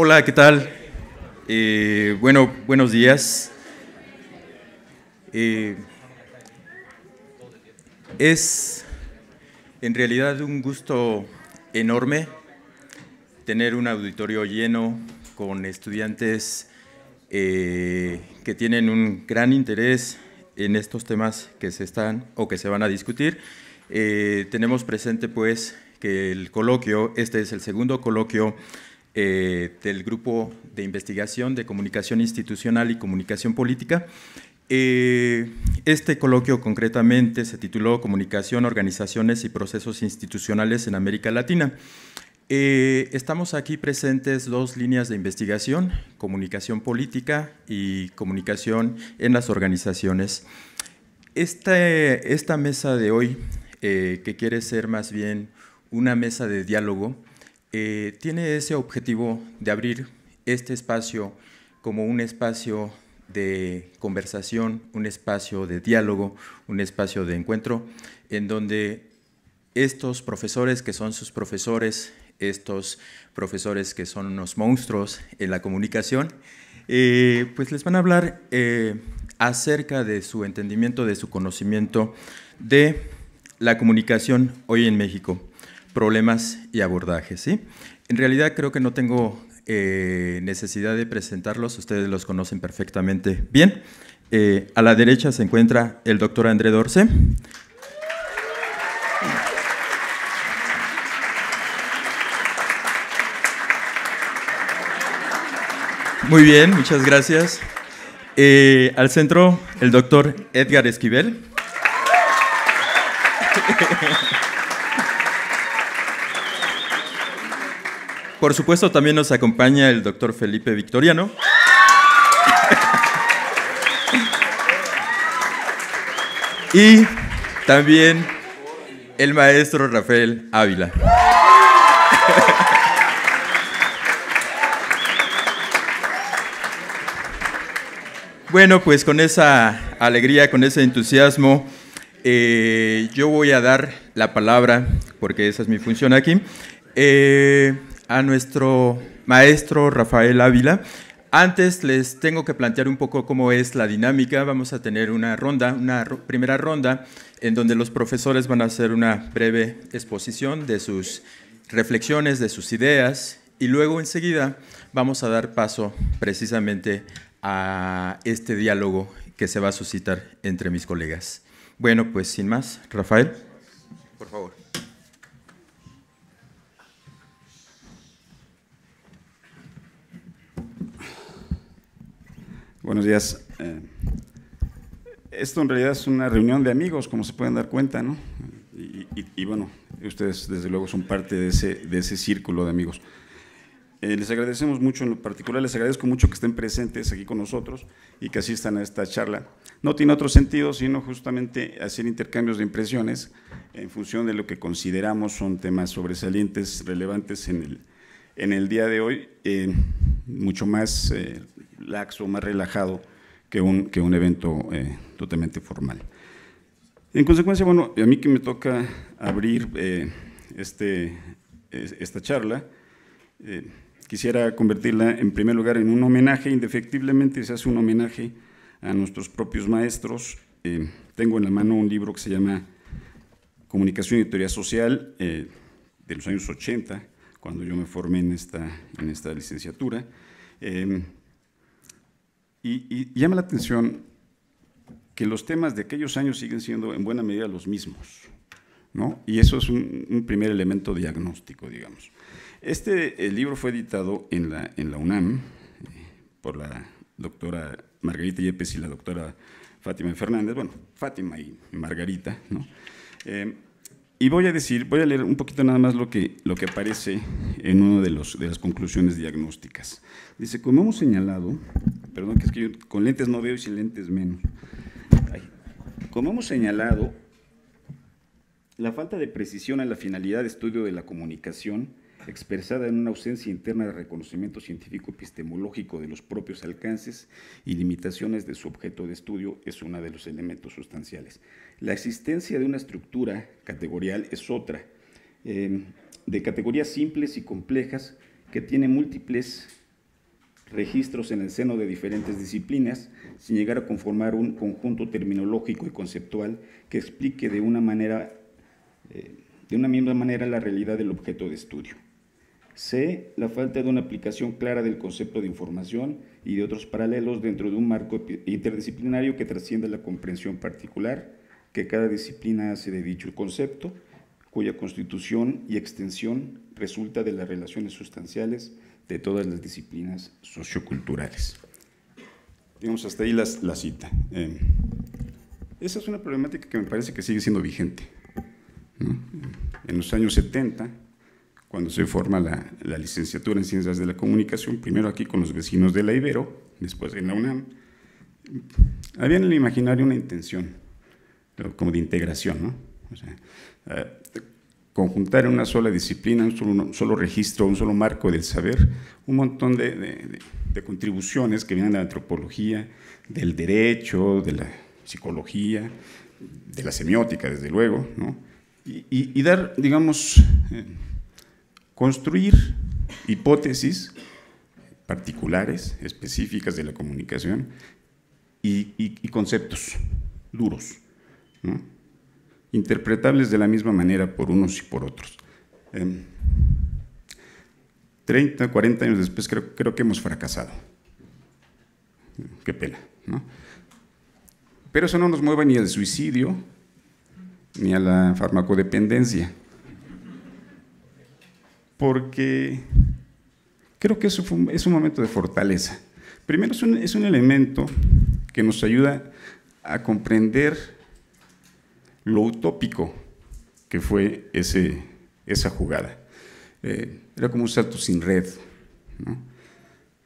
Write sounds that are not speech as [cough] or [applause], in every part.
Hola, ¿qué tal? Eh, bueno, buenos días. Eh, es en realidad un gusto enorme tener un auditorio lleno con estudiantes eh, que tienen un gran interés en estos temas que se están o que se van a discutir. tenemos presente pues que el coloquio, este es el segundo coloquio eh, del Grupo de Investigación de Comunicación Institucional y Comunicación Política. Eh, este coloquio concretamente se tituló Comunicación, Organizaciones y Procesos Institucionales en América Latina. Eh, estamos aquí presentes dos líneas de investigación, comunicación política y comunicación en las organizaciones. esta mesa de hoy, que quiere ser más bien una mesa de diálogo, eh, tiene ese objetivo de abrir este espacio como un espacio de conversación, un espacio de diálogo, un espacio de encuentro, en donde estos profesores que son sus profesores, estos profesores que son unos monstruos en la comunicación, eh, pues les van a hablar eh, acerca de su entendimiento, de su conocimiento de la comunicación hoy en México problemas y abordajes. ¿sí? En realidad creo que no tengo eh, necesidad de presentarlos, ustedes los conocen perfectamente bien. Eh, a la derecha se encuentra el doctor André Dorce. Muy bien, muchas gracias. Eh, al centro, el doctor Edgar Esquivel. [laughs] Por supuesto, también nos acompaña el doctor Felipe Victoriano. y también el maestro Rafael Ávila. Bueno, pues con esa alegría, con ese entusiasmo, eh, yo voy a dar la palabra, porque esa es mi función aquí. Eh, a nuestro maestro Rafael Ávila. Antes les tengo que plantear un poco cómo es la dinámica. Vamos a tener una ronda, una primera ronda, en donde los profesores van a hacer una breve exposición de sus reflexiones, de sus ideas, y luego enseguida vamos a dar paso precisamente a este diálogo que se va a suscitar entre mis colegas. Bueno, pues sin más, Rafael, por favor. Buenos días. Eh, esto en realidad es una reunión de amigos, como se pueden dar cuenta, ¿no? Y, bueno, ustedes desde luego son parte de ese, de ese círculo de amigos. Eh, les agradecemos mucho, en lo particular les agradezco mucho que estén presentes aquí con nosotros y que asistan a esta charla. No tiene otro sentido sino justamente hacer intercambios de impresiones en función de lo que consideramos son temas sobresalientes, relevantes en el, en el día de hoy, eh, mucho más laxo, más relajado que un, que un evento eh, totalmente formal. En consecuencia, bueno, a mí que me toca abrir eh, este, esta charla, eh, quisiera convertirla en primer lugar en un homenaje, indefectiblemente se hace un homenaje a nuestros propios maestros. tengo en la mano un libro que se llama Comunicación y Teoría Social de los años 80, cuando yo me formé en esta, en esta licenciatura. Eh, y, llama la atención que los temas de aquellos años siguen siendo en buena medida los mismos, ¿no? Y eso es un, primer elemento diagnóstico, digamos. Este el libro fue editado en la, en la UNAM eh, por la doctora Margarita Yepes y la doctora Fátima Fernández, bueno, Fátima y Margarita, ¿no? Eh, y voy a decir, voy a leer un poquito nada más lo que, lo que aparece en una de, los, de las conclusiones diagnósticas. Dice, como hemos señalado, perdón, que es que yo con lentes no veo y sin lentes menos. como hemos señalado, la falta de precisión a la finalidad de estudio de la comunicación expresada en una ausencia interna de reconocimiento científico epistemológico de los propios alcances y limitaciones de su objeto de estudio, es uno de los elementos sustanciales. La existencia de una estructura categorial es otra, em, de categorías simples y complejas que tiene múltiples registros en el seno de diferentes disciplinas, sin llegar a conformar un conjunto terminológico y conceptual que explique de una manera... Eh, de una misma manera la realidad del objeto de estudio. C. La falta de una aplicación clara del concepto de información y de otros paralelos dentro de un marco interdisciplinario que trascienda la comprensión particular que cada disciplina hace de dicho concepto, cuya constitución y extensión resulta de las relaciones sustanciales de todas las disciplinas socioculturales. Digamos, hasta ahí la cita. Em, esa es una problemática que me parece que sigue siendo vigente. En los años 70, cuando se forma la, licenciatura en Ciencias de la Comunicación, primero aquí con los vecinos de la Ibero, después en la UNAM, había en el imaginario una intención, como de integración, ¿no? O sea, eh, conjuntar en una sola disciplina, un solo, solo, registro, un solo marco del saber, un montón de, contribuciones que vienen de la antropología, del derecho, de la psicología, de la semiótica, desde luego, ¿no? y, dar, digamos, eh, construir hipótesis particulares, específicas de la comunicación y, conceptos duros, interpretables de la misma manera por unos y por otros. Em, treinta, 30, 40 años después creo, que hemos fracasado. Qué pena, Pero eso no nos mueve ni al suicidio, ni a la farmacodependencia porque creo que eso es un momento de fortaleza. Primero es un, elemento que nos ayuda a comprender lo utópico que fue esa jugada. Eh, era como un salto sin red.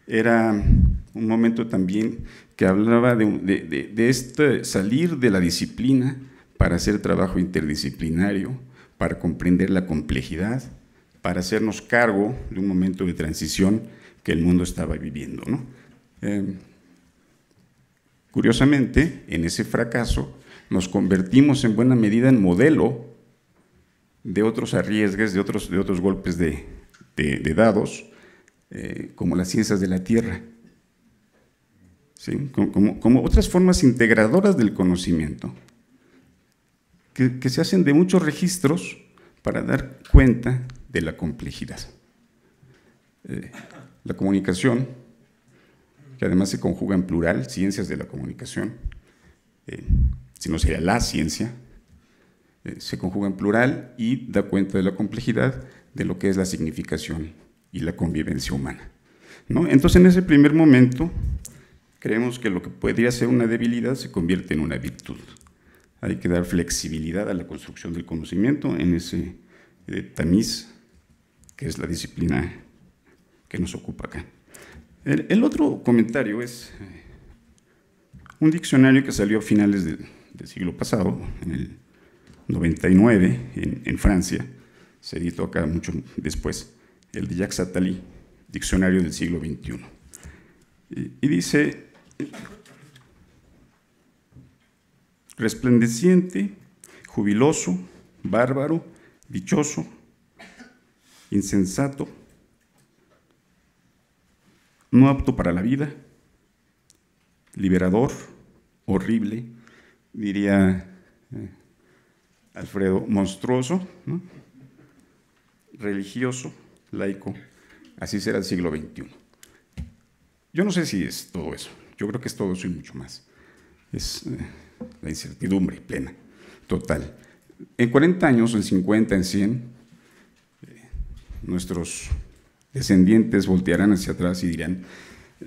Era un momento también que hablaba de, este salir de la disciplina para hacer trabajo interdisciplinario, para comprender la complejidad, para hacernos cargo de un momento de transición que el mundo estaba viviendo. Em, curiosamente, en ese fracaso nos convertimos en buena medida en modelo de otros arriesgues, de otros, de otros golpes de, dados, eh, como las ciencias de la tierra, como, otras formas integradoras del conocimiento, que, que se hacen de muchos registros para dar cuenta de la complejidad. Eh, la comunicación, que además se conjuga en plural, ciencias de la comunicación, eh, si no sería la ciencia, eh, se conjuga en plural y da cuenta de la complejidad de lo que es la significación y la convivencia humana. ¿no? Entonces, en ese primer momento, creemos que lo que podría ser una debilidad se convierte en una virtud. Hay que dar flexibilidad a la construcción del conocimiento en ese tamiz que es la disciplina que nos ocupa acá. El, otro comentario es eh, un diccionario que salió a finales del, siglo pasado, en el 99, en, Francia, se editó acá mucho después, el de Jacques Attali, Diccionario del siglo XXI. y dice, resplandeciente, jubiloso, bárbaro, dichoso, insensato, no apto para la vida, liberador, horrible, diría eh, Alfredo, monstruoso, religioso, laico. Así será el siglo XXI. Yo no sé si es todo eso. Yo creo que es todo eso y mucho más. Es eh, la incertidumbre plena, total. En 40 años, en 50, en 100, nuestros descendientes voltearán hacia atrás y dirán, eh,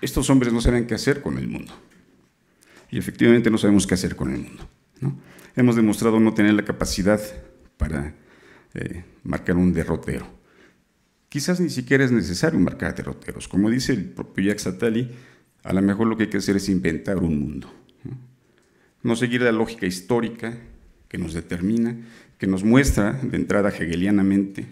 estos hombres no saben qué hacer con el mundo. Y efectivamente no sabemos qué hacer con el mundo. Hemos demostrado no tener la capacidad para eh, marcar un derrotero. Quizás ni siquiera es necesario marcar derroteros. Como dice el propio Jacques Attali, a lo mejor lo que hay que hacer es inventar un mundo. No, no seguir la lógica histórica que nos determina, que nos muestra de entrada hegelianamente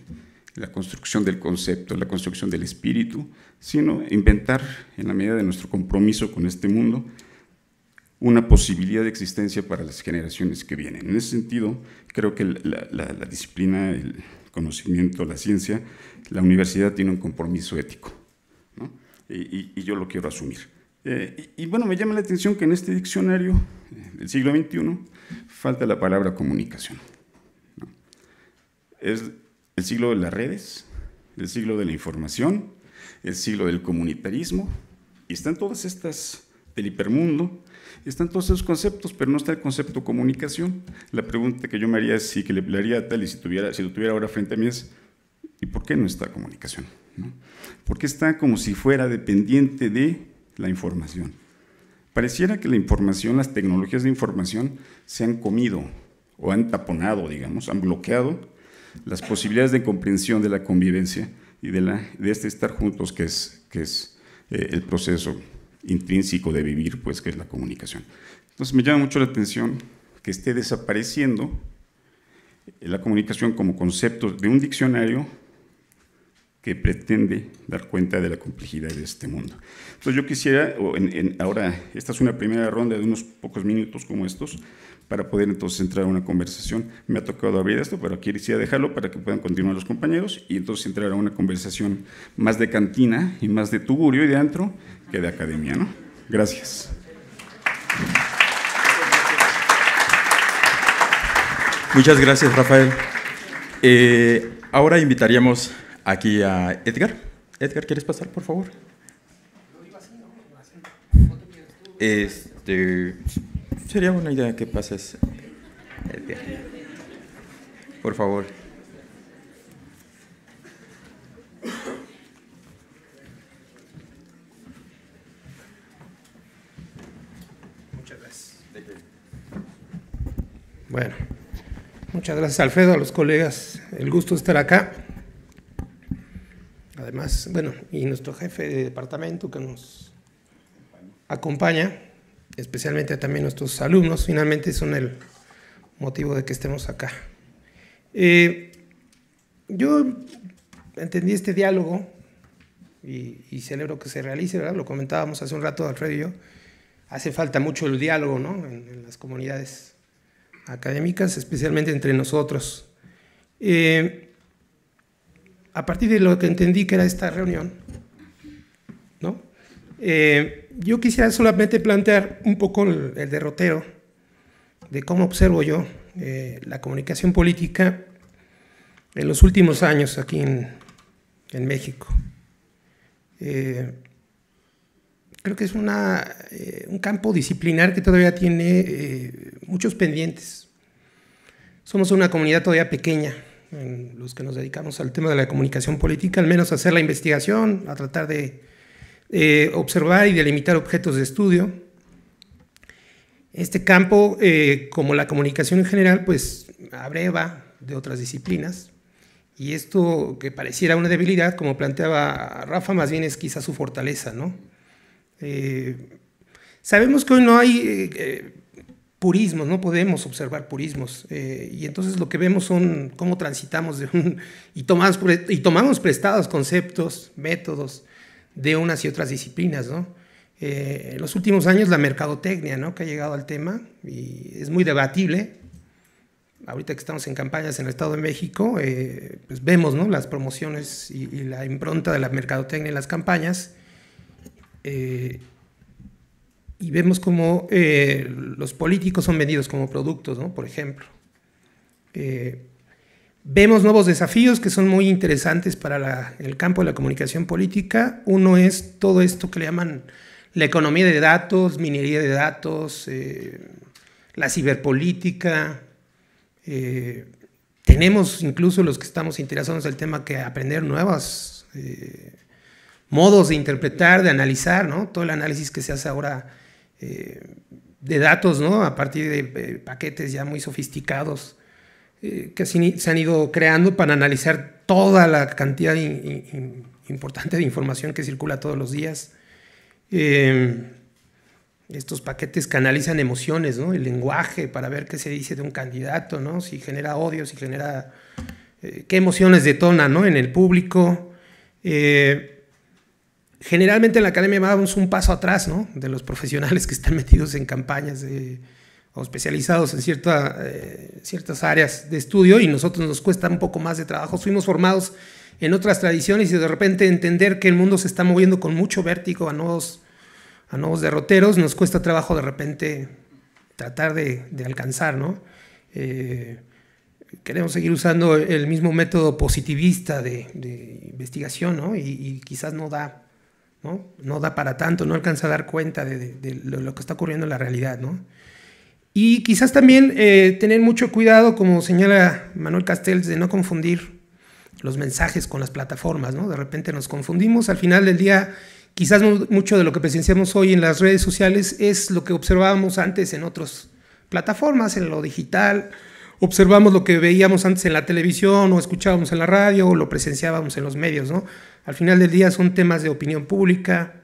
la construcción del concepto, la construcción del espíritu, sino inventar, en la medida de nuestro compromiso con este mundo, una posibilidad de existencia para las generaciones que vienen. En ese sentido, creo que la, disciplina, el conocimiento, la ciencia, la universidad tiene un compromiso ético, y, yo lo quiero asumir. Eh, y, y, bueno, me llama la atención que en este diccionario eh, del siglo XXI falta la palabra comunicación es el siglo de las redes, el siglo de la información, el siglo del comunitarismo, y están todas estas del hipermundo, están todos esos conceptos, pero no está el concepto comunicación. La pregunta que yo me haría es si que le haría tal y si, tuviera, si lo tuviera ahora frente a mí es, ¿y por qué no está comunicación? Porque está como si fuera dependiente de la información. Pareciera que la información, las tecnologías de información se han comido o han taponado, digamos, han bloqueado las posibilidades de comprensión de la convivencia y de, este estar juntos que es, que es eh, el proceso intrínseco de vivir, pues que es la comunicación. Entonces me llama mucho la atención que esté desapareciendo eh, la comunicación como concepto de un diccionario que pretende dar cuenta de la complejidad de este mundo. Entonces yo quisiera, ahora, esta es una primera ronda de unos pocos minutos como estos, para poder entonces entrar a una conversación. Me ha tocado abrir esto, pero aquí quisiera dejarlo para que puedan continuar los compañeros y entonces entrar a una conversación más de cantina y más de tugurio y de antro que de academia. ¿no? Gracias. Muchas gracias, Rafael. Eh, ahora invitaríamos aquí a Edgar. Edgar, ¿quieres pasar, por favor? Este. Sería buena idea que pases el Por favor. Muchas gracias. Bueno, muchas gracias Alfredo, a los colegas. El gusto de estar acá. Además, bueno, y nuestro jefe de departamento que nos acompaña especialmente también nuestros alumnos, finalmente son el motivo de que estemos acá. Eh, yo entendí este diálogo y, celebro que se realice, Lo comentábamos hace un rato, Alfredo y yo. Hace falta mucho el diálogo, ¿no? En, las comunidades académicas, especialmente entre nosotros. Eh, a partir de lo que entendí que era esta reunión, eh, yo quisiera solamente plantear un poco el, derrotero de cómo observo yo eh, la comunicación política en los últimos años aquí en, México. Eh, creo que es un campo disciplinar que todavía tiene muchos pendientes. Somos una comunidad todavía pequeña en los que nos dedicamos al tema de la comunicación política, al menos a hacer la investigación, a tratar de eh, observar y delimitar objetos de estudio. Este campo, eh, como la comunicación en general, pues abreva de otras disciplinas. Y esto que pareciera una debilidad, como planteaba Rafa, más bien es quizá su fortaleza, ¿no? Eh, sabemos que hoy no hay purismos, no podemos observar purismos. y entonces lo que vemos son cómo transitamos de y, y tomamos prestados conceptos, métodos, de unas y otras disciplinas, eh, en los últimos años la mercadotecnia, ¿no? Que ha llegado al tema y es muy debatible. Ahorita que estamos en campañas en el Estado de México, eh, pues vemos, Las promociones y, la impronta de la mercadotecnia en las campañas. Eh, y vemos cómo los políticos son vendidos como productos, Por ejemplo. Vemos nuevos desafíos que son muy interesantes para el campo de la comunicación política. Uno es todo esto que le llaman la economía de datos, minería de datos, eh, la ciberpolítica. Eh, tenemos incluso los que estamos interesados en el tema que aprender nuevos eh, modos de interpretar, de analizar, ¿no? Todo el análisis que se hace ahora de datos, ¿no? A partir de paquetes ya muy sofisticados eh, que se han ido creando para analizar toda la cantidad importante de información que circula todos los días. Eh, estos paquetes que analizan emociones, ¿no? el lenguaje, para ver qué se dice de un candidato, ¿no? si genera odio, si genera... Eh, qué emociones detona ¿no? en el público. generalmente en la academia vamos un paso atrás ¿no? de los profesionales que están [laughs] metidos en campañas. De, o especializados en cierta, eh, ciertas áreas de estudio y nosotros nos cuesta un poco más de trabajo. Fuimos formados en otras tradiciones y de repente entender que el mundo se está moviendo con mucho vértigo a nuevos, a nuevos derroteros, nos cuesta trabajo de repente tratar de, alcanzar, ¿no? Eh, queremos seguir usando el mismo método positivista de, investigación, ¿no? Y, quizás no da, ¿no? No da para tanto, no alcanza a dar cuenta de, de, lo que está ocurriendo en la realidad, ¿no? Y quizás también eh, tener mucho cuidado, como señala Manuel Castells, de no confundir los mensajes con las plataformas, ¿no? De repente nos confundimos, al final del día quizás mucho de lo que presenciamos hoy en las redes sociales es lo que observábamos antes en otras plataformas, en lo digital, observamos lo que veíamos antes en la televisión o escuchábamos en la radio o lo presenciábamos en los medios, ¿no? Al final del día son temas de opinión pública.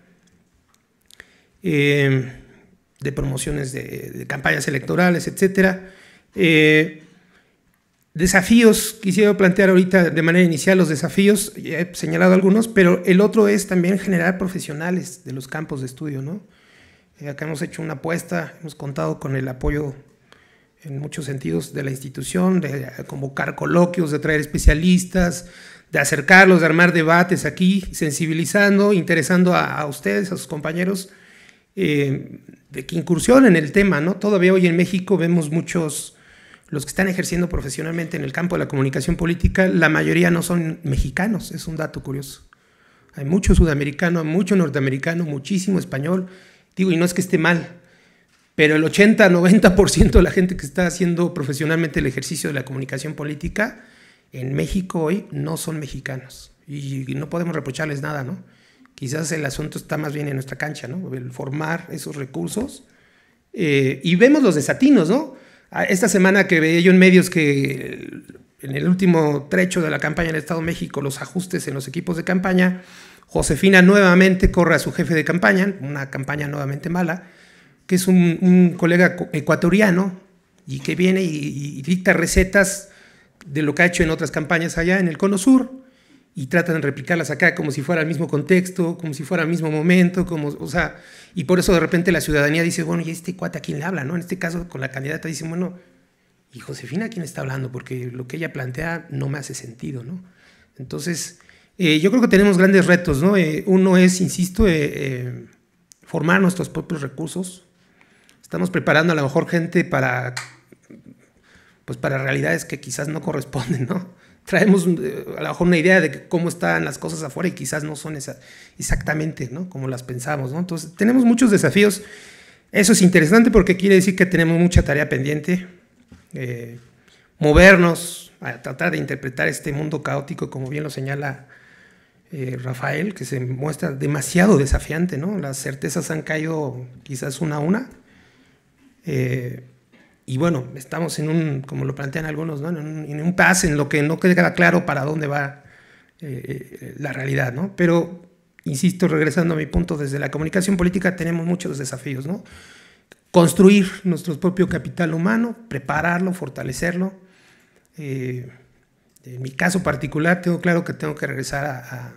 Eh, de promociones de, campañas electorales, etc. Eh, desafíos, quisiera plantear ahorita de manera inicial los desafíos, he señalado algunos, pero el otro es también generar profesionales de los campos de estudio, ¿no? Eh, acá hemos hecho una apuesta, hemos contado con el apoyo en muchos sentidos de la institución, de convocar coloquios, de traer especialistas, de acercarlos, de armar debates aquí, sensibilizando, interesando a ustedes, a sus compañeros, eh, de que incursión en el tema, ¿no? Todavía hoy en México vemos muchos, los que están ejerciendo profesionalmente en el campo de la comunicación política, la mayoría no son mexicanos, es un dato curioso. Hay mucho sudamericanos, mucho norteamericano, muchísimo español, digo, y no es que esté mal, pero el 80-90% de la gente que está haciendo profesionalmente el ejercicio de la comunicación política en México hoy no son mexicanos. Y no podemos reprocharles nada, ¿no? Quizás el asunto está más bien en nuestra cancha, ¿no? El formar esos recursos. Eh, y vemos los desatinos, ¿no? Esta semana que veía yo en medios que en el último trecho de la campaña en el Estado de México, los ajustes en los equipos de campaña, Josefina nuevamente corre a su jefe de campaña, una campaña nuevamente mala, que es un, colega ecuatoriano y que viene y, y dicta recetas de lo que ha hecho en otras campañas allá en el Cono Sur y tratan de replicarlas acá como si fuera el mismo contexto, como si fuera el mismo momento, como, o sea, y por eso de repente la ciudadanía dice, bueno, ¿y este cuate a quién le habla? ¿no? En este caso con la candidata dice, bueno, ¿y Josefina a quién está hablando? Porque lo que ella plantea no me hace sentido, ¿no? Entonces, eh, yo creo que tenemos grandes retos, ¿no? Eh, uno es, insisto, eh, formar nuestros propios recursos. Estamos preparando a lo mejor gente para, pues para realidades que quizás no corresponden, ¿no? traemos eh, a lo mejor una idea de cómo están las cosas afuera y quizás no son exactamente como las pensamos. Entonces, tenemos muchos desafíos. Eso es interesante porque quiere decir que tenemos mucha tarea pendiente. Eh, movernos a tratar de interpretar este mundo caótico, como bien lo señala eh, Rafael, que se muestra demasiado desafiante. ¿no? Las certezas han caído quizás una a una. Y bueno, estamos en un, como lo plantean algunos, ¿no? en, un, pase en lo que no queda claro para dónde va eh, eh, la realidad, ¿no? Pero, insisto, regresando a mi punto, desde la comunicación política tenemos muchos desafíos, ¿no? Construir nuestro propio capital humano, prepararlo, fortalecerlo. Eh, en mi caso particular, tengo claro que tengo que regresar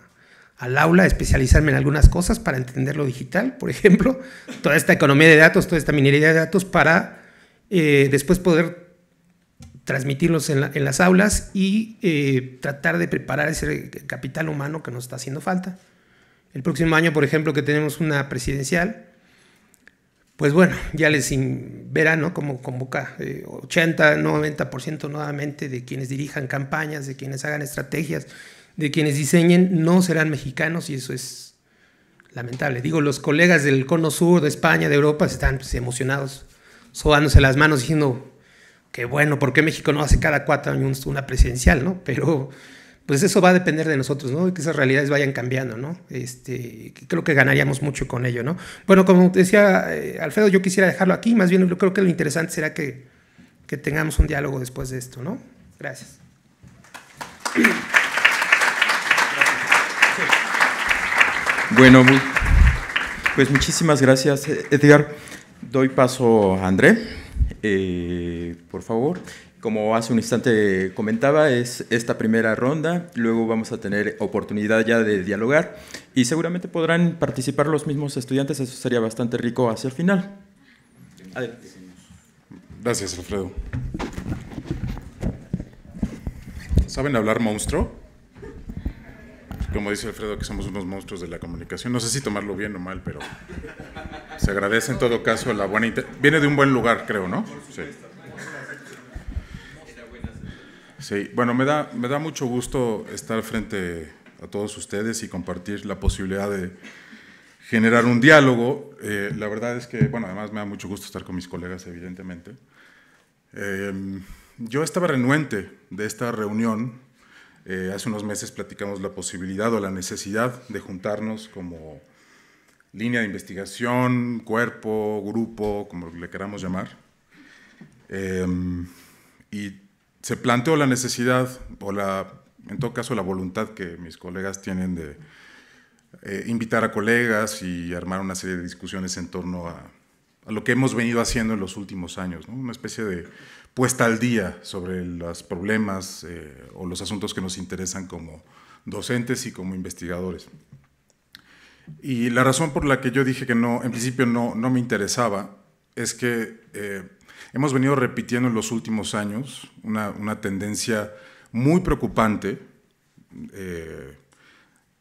al aula, especializarme en algunas cosas para entender lo digital, por ejemplo, toda esta economía de datos, toda esta minería de datos para eh, después poder transmitirlos en, las aulas y eh, tratar de preparar ese capital humano que nos está haciendo falta. El próximo año, por ejemplo, que tenemos una presidencial, pues bueno, ya les verán cómo convoca 80, eh, 90% nuevamente de quienes dirijan campañas, de quienes hagan estrategias, de quienes diseñen, no serán mexicanos y eso es lamentable. Digo, los colegas del Cono Sur, de España, de Europa, están pues, emocionados sobándose las manos diciendo que bueno, ¿por qué México no hace cada cuatro años una presidencial, no? Pero pues eso va a depender de nosotros, ¿no? Que esas realidades vayan cambiando, ¿no? Este, creo que ganaríamos mucho con ello, ¿no? Bueno, como decía eh, Alfredo, yo quisiera dejarlo aquí, más bien creo que lo interesante será que, que tengamos un diálogo después de esto, ¿no? Gracias. Bueno, pues muchísimas gracias, Edgar. Doy paso a André, eh, por favor. Como hace un instante comentaba, es esta primera ronda, luego vamos a tener oportunidad ya de dialogar y seguramente podrán participar los mismos estudiantes, eso sería bastante rico hacia el final. Adelante. Gracias, Alfredo. ¿Saben hablar monstruo? como dice Alfredo, que somos unos monstruos de la comunicación. No sé si tomarlo bien o mal, pero se agradece en todo caso la buena Viene de un buen lugar, creo, ¿no? Sí. Sí, bueno, me da, me da mucho gusto estar frente a todos ustedes y compartir la posibilidad de generar un diálogo. Eh, la verdad es que, bueno, además me da mucho gusto estar con mis colegas, evidentemente. Em, yo estaba renuente de esta reunión eh, hace unos meses platicamos la posibilidad o la necesidad de juntarnos como línea de investigación, cuerpo, grupo, como le queramos llamar. Em, y se planteó la necesidad o la, en todo caso, la voluntad que mis colegas tienen de eh, invitar a colegas y armar una serie de discusiones en torno a, lo que hemos venido haciendo en los últimos años, una especie de puesta al día sobre los problemas eh, o los asuntos que nos interesan como docentes y como investigadores. Y la razón por la que yo dije que no, en principio no, me interesaba, es que eh, hemos venido repitiendo en los últimos años una, tendencia muy preocupante eh,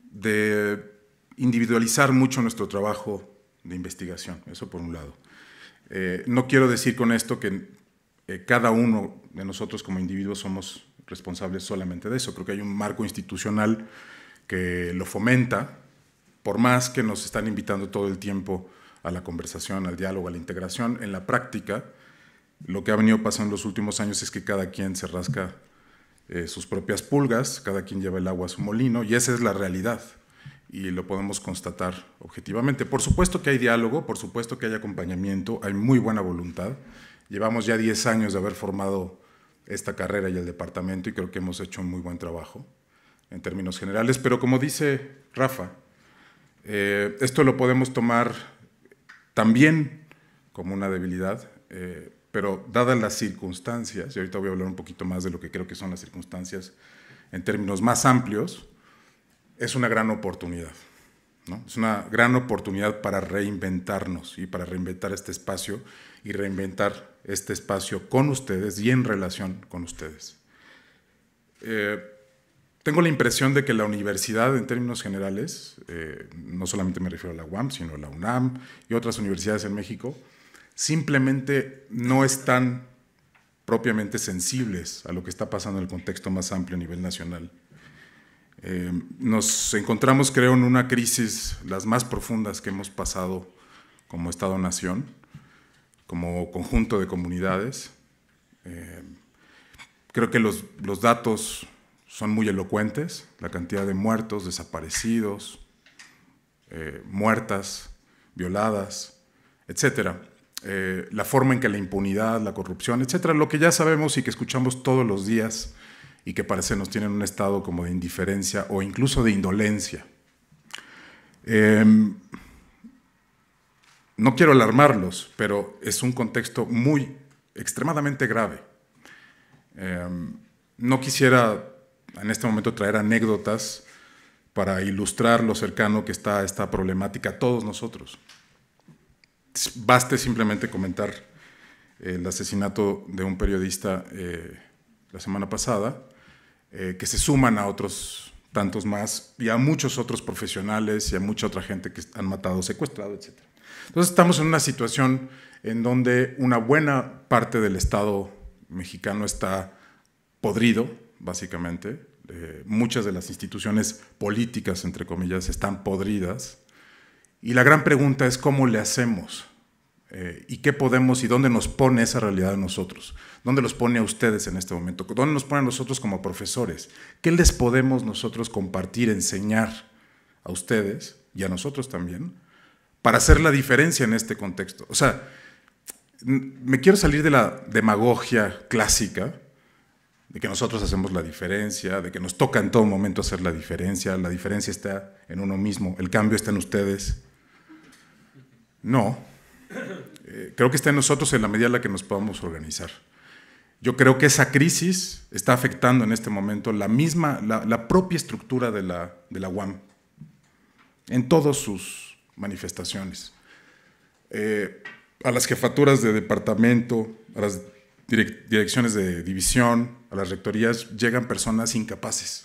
de individualizar mucho nuestro trabajo de investigación, eso por un lado. no quiero decir con esto que eh, cada uno de nosotros como individuos somos responsables solamente de eso. Creo que hay un marco institucional que lo fomenta, por más que nos están invitando todo el tiempo a la conversación, al diálogo, a la integración, en la práctica lo que ha venido pasando en los últimos años es que cada quien se rasca eh, sus propias pulgas, cada quien lleva el agua a su molino y esa es la realidad y lo podemos constatar objetivamente. Por supuesto que hay diálogo, por supuesto que hay acompañamiento, hay muy buena voluntad Llevamos ya 10 años de haber formado esta carrera y el departamento y creo que hemos hecho un muy buen trabajo en términos generales, pero como dice Rafa, eh, esto lo podemos tomar también como una debilidad, eh, pero dadas las circunstancias, y ahorita voy a hablar un poquito más de lo que creo que son las circunstancias en términos más amplios, es una gran oportunidad. Es una gran oportunidad para reinventarnos y para reinventar este espacio y reinventar este espacio con ustedes y en relación con ustedes. Eh, tengo la impresión de que la universidad, en términos generales, eh, no solamente me refiero a la UAM, sino a la UNAM y otras universidades en México, simplemente no están propiamente sensibles a lo que está pasando en el contexto más amplio a nivel nacional. Eh, nos encontramos, creo, en una crisis, las más profundas que hemos pasado como Estado-Nación, como conjunto de comunidades. Eh, creo que los, datos son muy elocuentes, la cantidad de muertos, desaparecidos, eh, muertas, violadas, etcétera. Eh, la forma en que la impunidad, la corrupción, etcétera, lo que ya sabemos y que escuchamos todos los días y que parece nos tienen un estado como de indiferencia o incluso de indolencia. Em, no quiero alarmarlos, pero es un contexto muy, extremadamente grave. Em, no quisiera en este momento traer anécdotas para ilustrar lo cercano que está esta problemática a todos nosotros. Baste simplemente comentar el asesinato de un periodista eh, la semana pasada, eh, que se suman a otros tantos más y a muchos otros profesionales y a mucha otra gente que han matado, secuestrado, etcétera. Entonces estamos en una situación en donde una buena parte del Estado mexicano está podrido, básicamente. Eh, muchas de las instituciones políticas, entre comillas, están podridas. Y la gran pregunta es cómo le hacemos eh, y qué podemos y dónde nos pone esa realidad a nosotros, dónde los pone a ustedes en este momento, dónde nos pone a nosotros como profesores, qué les podemos nosotros compartir, enseñar a ustedes y a nosotros también para hacer la diferencia en este contexto. O sea, me quiero salir de la demagogia clásica, de que nosotros hacemos la diferencia, de que nos toca en todo momento hacer la diferencia, la diferencia está en uno mismo, el cambio está en ustedes. No, eh, creo que está en nosotros en la medida en la que nos podamos organizar. Yo creo que esa crisis está afectando en este momento la misma, la, propia estructura de la, de la UAM, en todos sus manifestaciones. Eh, a las jefaturas de departamento, a las direcciones de división, a las rectorías, llegan personas incapaces,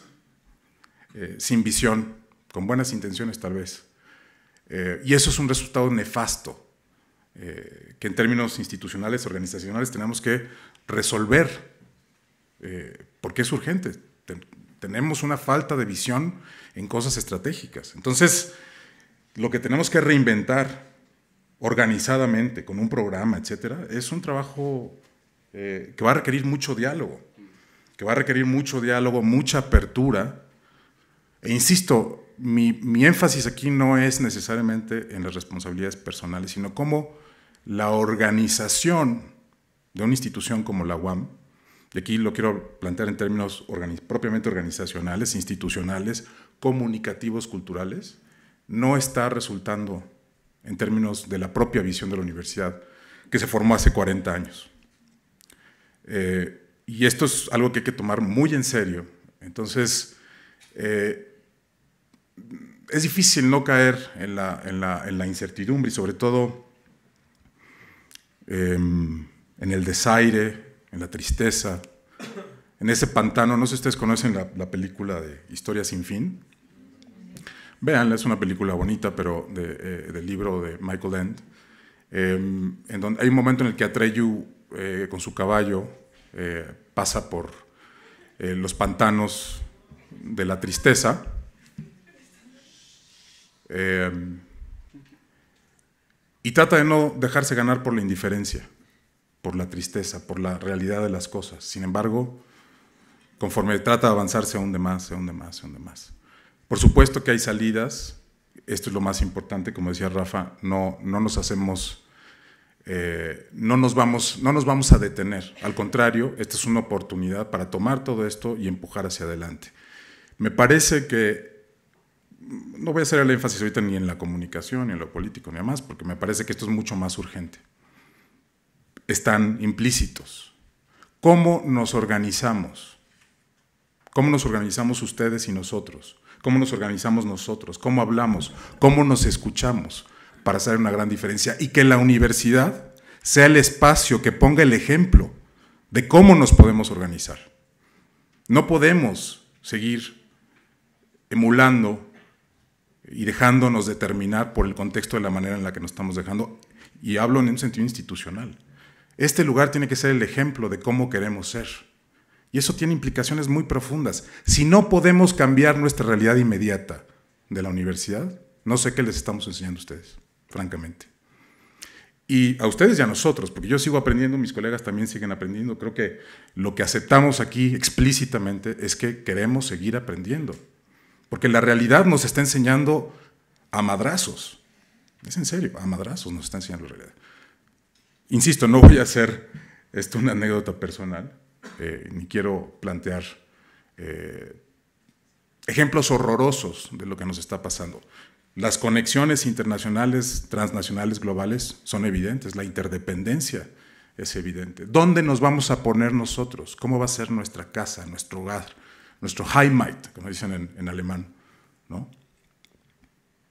eh, sin visión, con buenas intenciones tal vez. Eh, y eso es un resultado nefasto, que en términos institucionales, organizacionales, tenemos que resolver, porque es urgente. tenemos una falta de visión en cosas estratégicas. Entonces, lo que tenemos que reinventar organizadamente, con un programa, etcétera, es un trabajo eh, que va a requerir mucho diálogo, que va a requerir mucho diálogo, mucha apertura. E insisto, mi, mi énfasis aquí no es necesariamente en las responsabilidades personales, sino cómo la organización de una institución como la UAM, y aquí lo quiero plantear en términos propiamente organizacionales, institucionales, comunicativos, culturales, no está resultando en términos de la propia visión de la universidad que se formó hace 40 años. Eh, y esto es algo que hay que tomar muy en serio. Entonces, eh, es difícil no caer en la, incertidumbre y sobre todo em, en el desaire, en la tristeza, en ese pantano. No sé si ustedes conocen la película de Historia sin fin. Veanla es una película bonita, pero eh, del libro de Michael Dent. Em, en donde hay un momento en el que Atreyu, eh, con su caballo, eh, pasa por los pantanos de la tristeza. Em, y trata de no dejarse ganar por la indiferencia, por la tristeza, por la realidad de las cosas. Sin embargo, conforme trata de avanzar, se hunde más, se hunde más, se hunde más. Por supuesto que hay salidas, esto es lo más importante, como decía Rafa, no, no nos hacemos, eh, no, nos vamos, no nos vamos a detener, al contrario, esta es una oportunidad para tomar todo esto y empujar hacia adelante. Me parece que, no voy a hacer el énfasis ahorita ni en la comunicación, ni en lo político, ni más, porque me parece que esto es mucho más urgente. Están implícitos. ¿Cómo nos organizamos? ¿Cómo nos organizamos ustedes y nosotros? cómo nos organizamos nosotros, cómo hablamos, cómo nos escuchamos para hacer una gran diferencia y que la universidad sea el espacio que ponga el ejemplo de cómo nos podemos organizar. No podemos seguir emulando y dejándonos determinar por el contexto de la manera en la que nos estamos dejando, y hablo en un sentido institucional. Este lugar tiene que ser el ejemplo de cómo queremos ser. Y eso tiene implicaciones muy profundas. Si no podemos cambiar nuestra realidad inmediata de la universidad, no sé qué les estamos enseñando a ustedes, francamente. Y a ustedes y a nosotros, porque yo sigo aprendiendo, mis colegas también siguen aprendiendo. Creo que lo que aceptamos aquí explícitamente es que queremos seguir aprendiendo. Porque la realidad nos está enseñando a madrazos. Es en serio, a madrazos nos está enseñando la realidad. Insisto, no voy a hacer esto una anécdota personal eh, ni quiero plantear eh, ejemplos horrorosos de lo que nos está pasando. Las conexiones internacionales, transnacionales, globales son evidentes, la interdependencia es evidente. ¿Dónde nos vamos a poner nosotros? ¿Cómo va a ser nuestra casa, nuestro hogar, nuestro Heimat, como dicen en, alemán?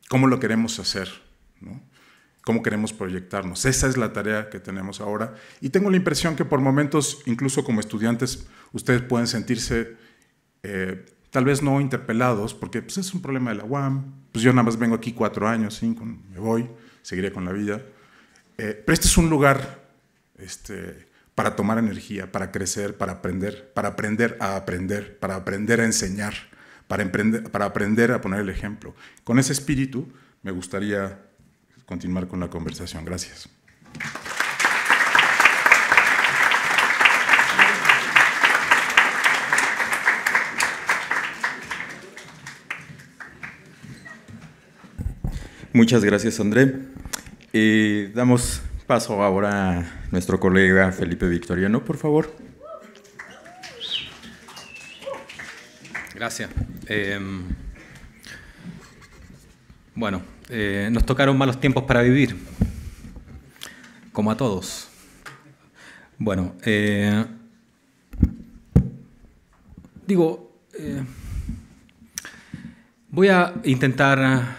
¿Cómo lo queremos hacer? ¿no? cómo queremos proyectarnos. Esa es la tarea que tenemos ahora. Y tengo la impresión que por momentos, incluso como estudiantes, ustedes pueden sentirse eh, tal vez no interpelados, porque pues, es un problema de la UAM, pues yo nada más vengo aquí cuatro años, cinco, me voy, seguiré con la vida. Eh, pero este es un lugar este, para tomar energía, para crecer, para aprender, para aprender a aprender, para aprender a enseñar, para, emprender, para aprender a poner el ejemplo. Con ese espíritu me gustaría continuar con la conversación. Gracias. Muchas gracias, André. Eh, damos paso ahora a nuestro colega Felipe Victoriano, por favor. Gracias. Em, bueno, eh, nos tocaron malos tiempos para vivir, como a todos. Bueno, eh, digo, eh, voy a intentar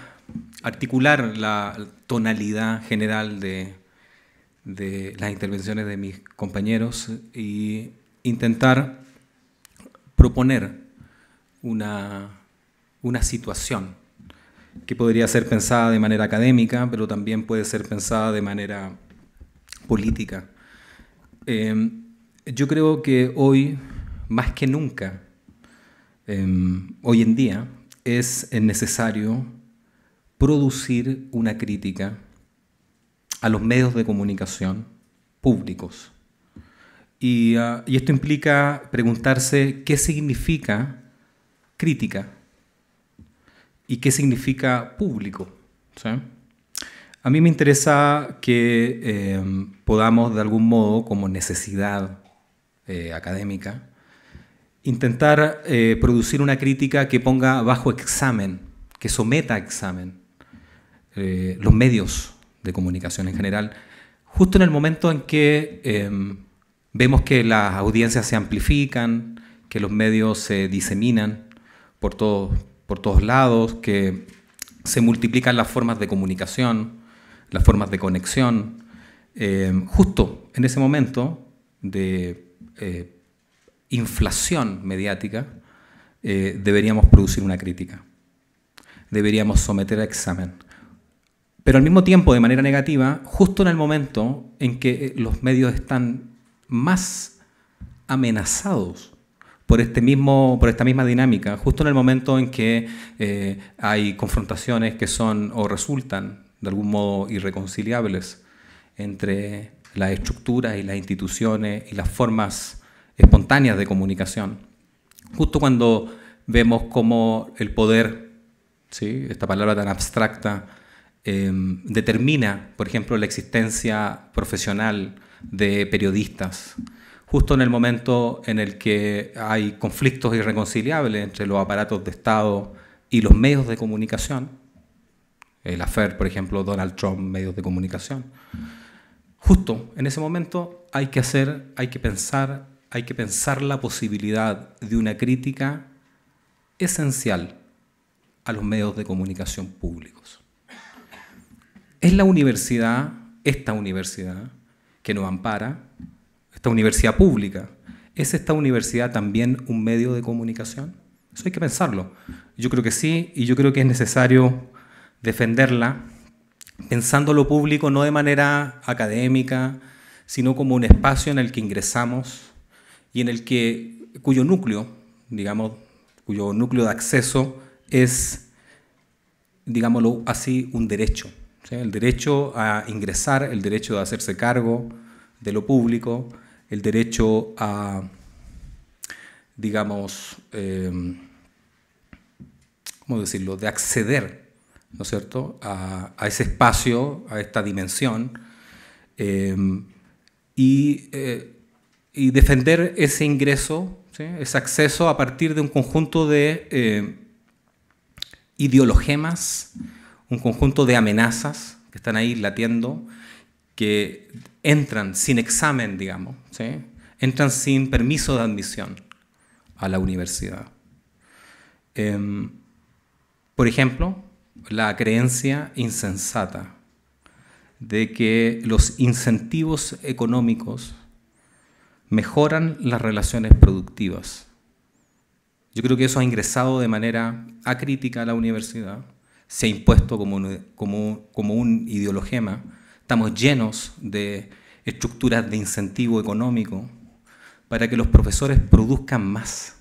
articular la tonalidad general de, las intervenciones de mis compañeros y intentar proponer una situación que podría ser pensada de manera académica, pero también puede ser pensada de manera política. Em, yo creo que hoy, más que nunca, em, hoy en día, es necesario producir una crítica a los medios de comunicación públicos. y ah, esto implica preguntarse qué significa crítica y qué significa público. A mí me interesa que eh, podamos de algún modo, como necesidad eh, académica, intentar eh, producir una crítica que ponga bajo examen, que someta a examen los medios de comunicación en general, justo en el momento en que vemos que las audiencias se amplifican, que los medios se diseminan por todos por todos lados, que se multiplican las formas de comunicación, las formas de conexión. Eh, justo en ese momento de eh, inflación mediática, eh, deberíamos producir una crítica, deberíamos someter a examen. Pero al mismo tiempo, de manera negativa, justo en el momento en que los medios están más amenazados por, este mismo, por esta misma dinámica, justo en el momento en que eh, hay confrontaciones que son o resultan de algún modo irreconciliables entre las estructuras y las instituciones y las formas espontáneas de comunicación. Justo cuando vemos cómo el poder, ¿sí? esta palabra tan abstracta, em, determina, por ejemplo, la existencia profesional de periodistas, justo en el momento en el que hay conflictos irreconciliables entre los aparatos de Estado y los medios de comunicación, el afer, por ejemplo, Donald Trump, medios de comunicación, justo en ese momento hay que hacer, hay que pensar, hay que pensar la posibilidad de una crítica esencial a los medios de comunicación públicos. Es la universidad, esta universidad, que nos ampara, esta universidad pública, ¿es esta universidad también un medio de comunicación? Eso hay que pensarlo. Yo creo que sí y yo creo que es necesario defenderla pensando lo público no de manera académica, sino como un espacio en el que ingresamos y en el que cuyo núcleo, digamos, cuyo núcleo de acceso es, digámoslo así, un derecho. El derecho a ingresar, el derecho de hacerse cargo de lo público, el derecho a, digamos, em, ¿cómo decirlo?, de acceder, ¿no es cierto?, a, ese espacio, a esta dimensión, em, eh, y, defender ese ingreso, ese acceso a partir de un conjunto de em, ideologemas, un conjunto de amenazas que están ahí latiendo, que entran sin examen, digamos, entran sin permiso de admisión a la universidad. Em, por ejemplo, la creencia insensata de que los incentivos económicos mejoran las relaciones productivas. Yo creo que eso ha ingresado de manera acrítica a la universidad, se ha impuesto como como, como un ideologema. Estamos llenos de estructuras de incentivo económico para que los profesores produzcan más,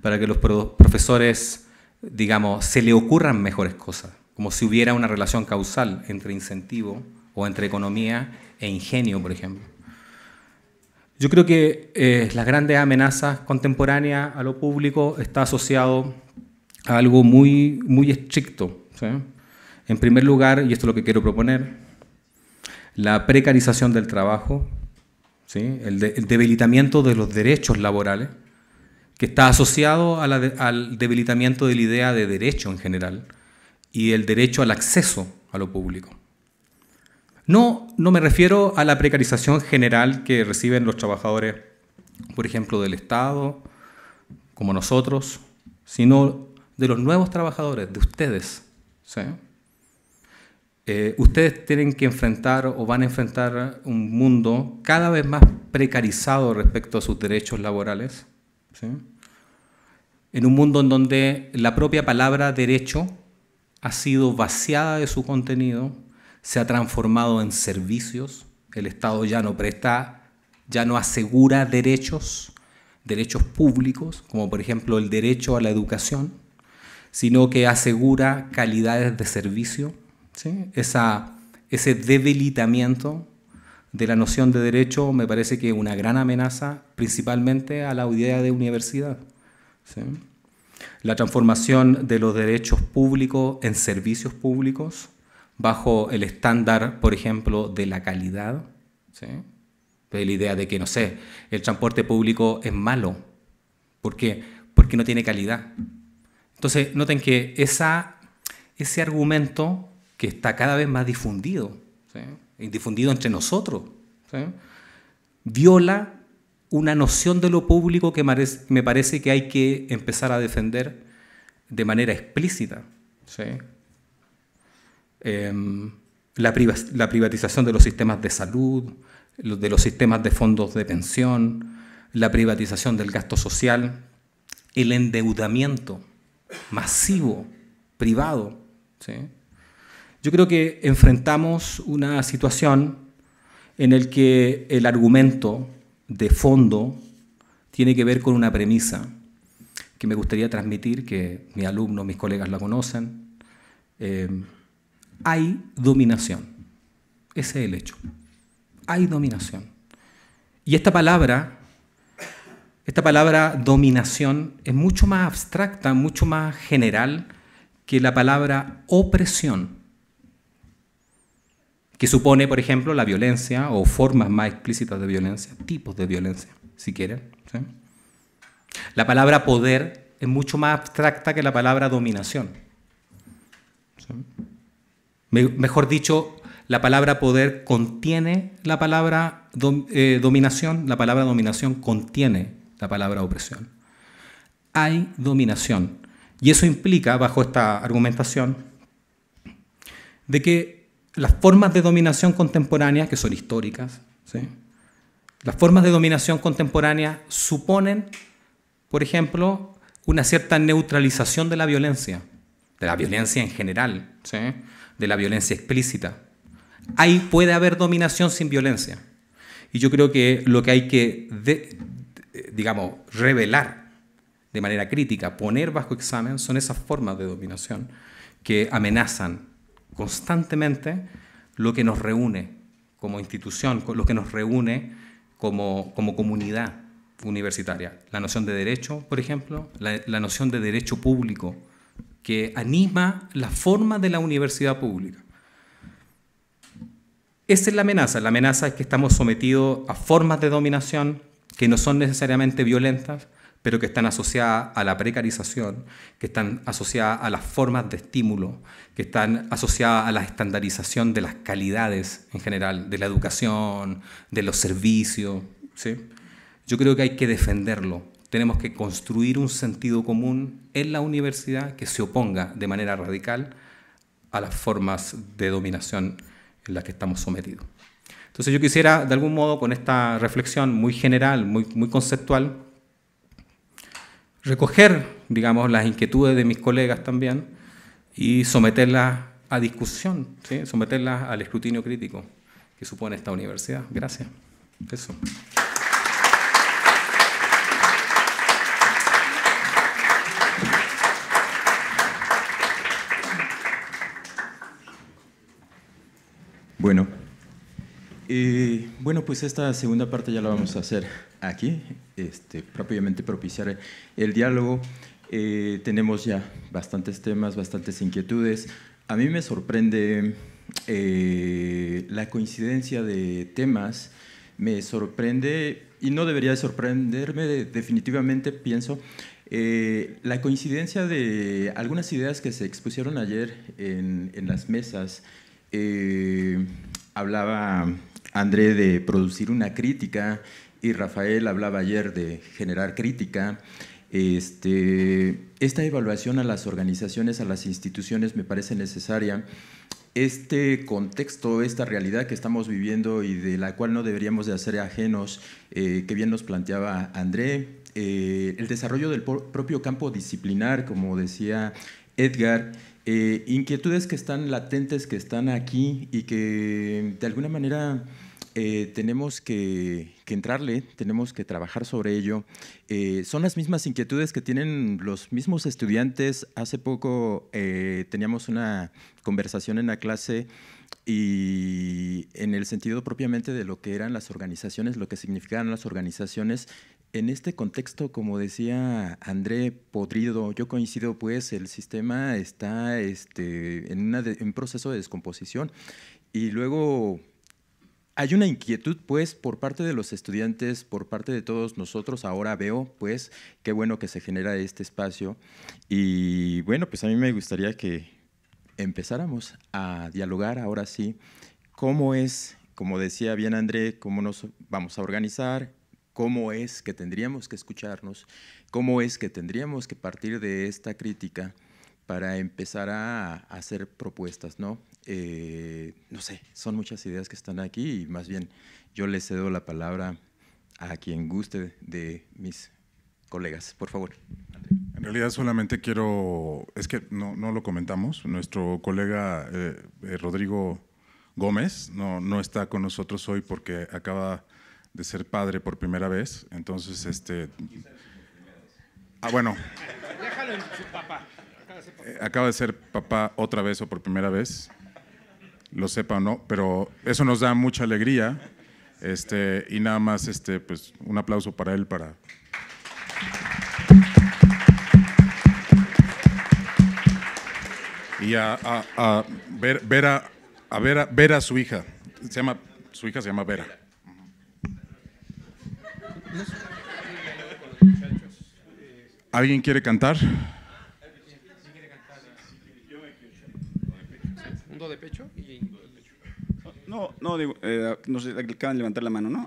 para que los profesores, digamos, se le ocurran mejores cosas, como si hubiera una relación causal entre incentivo o entre economía e ingenio, por ejemplo. Yo creo que eh, las grandes amenazas contemporáneas a lo público está asociado a algo muy, muy estricto. En primer lugar, y esto es lo que quiero proponer, la precarización del trabajo, ¿sí? el, debilitamiento de los derechos laborales, que está asociado al debilitamiento de la idea de derecho en general y el derecho al acceso a lo público. No, no me refiero a la precarización general que reciben los trabajadores, por ejemplo, del Estado, como nosotros, sino de los nuevos trabajadores, de ustedes. ¿sí? Eh, ustedes tienen que enfrentar o van a enfrentar un mundo cada vez más precarizado respecto a sus derechos laborales. En un mundo en donde la propia palabra derecho ha sido vaciada de su contenido, se ha transformado en servicios, el Estado ya no presta, ya no asegura derechos, derechos públicos, como por ejemplo el derecho a la educación, sino que asegura calidades de servicio esa, ese debilitamiento de la noción de derecho me parece que es una gran amenaza principalmente a la idea de universidad. La transformación de los derechos públicos en servicios públicos bajo el estándar, por ejemplo, de la calidad. De la idea de que, no sé, el transporte público es malo. ¿Por qué? Porque no tiene calidad. Entonces, noten que esa, ese argumento que está cada vez más difundido, difundido entre nosotros, viola una noción de lo público que me parece que hay que empezar a defender de manera explícita. Em, la, la, privatización de los sistemas de salud, de los sistemas de fondos de pensión, la privatización del gasto social, el endeudamiento masivo, privado. ¿sí? Yo creo que enfrentamos una situación en la que el argumento de fondo tiene que ver con una premisa que me gustaría transmitir, que mis alumnos, mis colegas la conocen. Eh, hay dominación. Ese es el hecho. Hay dominación. Y esta palabra, esta palabra dominación, es mucho más abstracta, mucho más general que la palabra opresión que supone, por ejemplo, la violencia o formas más explícitas de violencia, tipos de violencia, si quieren. La palabra poder es mucho más abstracta que la palabra dominación. mejor dicho, la palabra poder contiene la palabra eh, dominación, la palabra dominación contiene la palabra opresión. Hay dominación. Y eso implica, bajo esta argumentación, de que las formas de dominación contemporánea, que son históricas, las formas de dominación contemporánea suponen, por ejemplo, una cierta neutralización de la violencia, de la violencia en general, de la violencia explícita. Ahí puede haber dominación sin violencia. Y yo creo que lo que hay que, digamos, revelar de manera crítica, poner bajo examen, son esas formas de dominación que amenazan constantemente lo que nos reúne como institución, lo que nos reúne como, comunidad universitaria. La noción de derecho, por ejemplo, la, la noción de derecho público, que anima la forma de la universidad pública. Esa es la amenaza. La amenaza es que estamos sometidos a formas de dominación que no son necesariamente violentas, pero que están asociadas a la precarización, que están asociadas a las formas de estímulo, que están asociadas a la estandarización de las calidades en general, de la educación, de los servicios. ¿sí? Yo creo que hay que defenderlo. Tenemos que construir un sentido común en la universidad que se oponga de manera radical a las formas de dominación en las que estamos sometidos. Entonces yo quisiera, de algún modo, con esta reflexión muy general, muy, muy conceptual, recoger, digamos, las inquietudes de mis colegas también y someterlas a discusión, ¿sí? someterlas al escrutinio crítico que supone esta universidad. Gracias. Eso. Bueno, eh, bueno, pues esta segunda parte ya la vamos a hacer aquí, este, propiamente propiciar el diálogo. Eh, tenemos ya bastantes temas, bastantes inquietudes. A mí me sorprende eh, la coincidencia de temas, me sorprende, y no debería sorprenderme definitivamente, pienso, la coincidencia de algunas ideas que se expusieron ayer en las mesas. hablaba André de producir una crítica y Rafael hablaba ayer de generar crítica. Este, esta evaluación a las organizaciones, a las instituciones me parece necesaria. Este contexto, esta realidad que estamos viviendo y de la cual no deberíamos de hacer ajenos, eh, que bien nos planteaba André, eh, el desarrollo del propio campo disciplinar, como decía Edgar, eh, inquietudes que están latentes, que están aquí y que de alguna manera eh, tenemos que, entrarle, tenemos que trabajar sobre ello. Eh, son las mismas inquietudes que tienen los mismos estudiantes. Hace poco eh, teníamos una conversación en la clase y en el sentido propiamente de lo que eran las organizaciones, lo que significaban las organizaciones. En este contexto, como decía André Podrido, yo coincido, pues el sistema está este, en, un proceso de descomposición y luego hay una inquietud, pues, por parte de los estudiantes, por parte de todos nosotros. Ahora veo, pues, qué bueno que se genera este espacio. Y bueno, pues a mí me gustaría que empezáramos a dialogar ahora sí cómo es, como decía bien André, cómo nos vamos a organizar, cómo es que tendríamos que escucharnos, cómo es que tendríamos que partir de esta crítica para empezar a hacer propuestas, ¿no? Eh, no sé, son muchas ideas que están aquí y más bien yo le cedo la palabra a quien guste de mis colegas. Por favor. En realidad solamente quiero, es que no, lo comentamos, nuestro colega eh, eh, Rodrigo Gómez no, no está con nosotros hoy porque acaba de ser padre por primera vez, entonces este... Ah, bueno. Déjalo en su papá. Acaba de ser papá otra vez o por primera vez lo sepa o no, pero eso nos da mucha alegría. Este, y nada más este, pues, un aplauso para él para. Y a, a, ver, ver, a, a ver, a, ver a su hija. Se llama, su hija se llama Vera. ¿Alguien quiere cantar? ¿Un do de pecho? Y, No, no, digo, eh, no sé, acaban de levantar la mano, ¿no?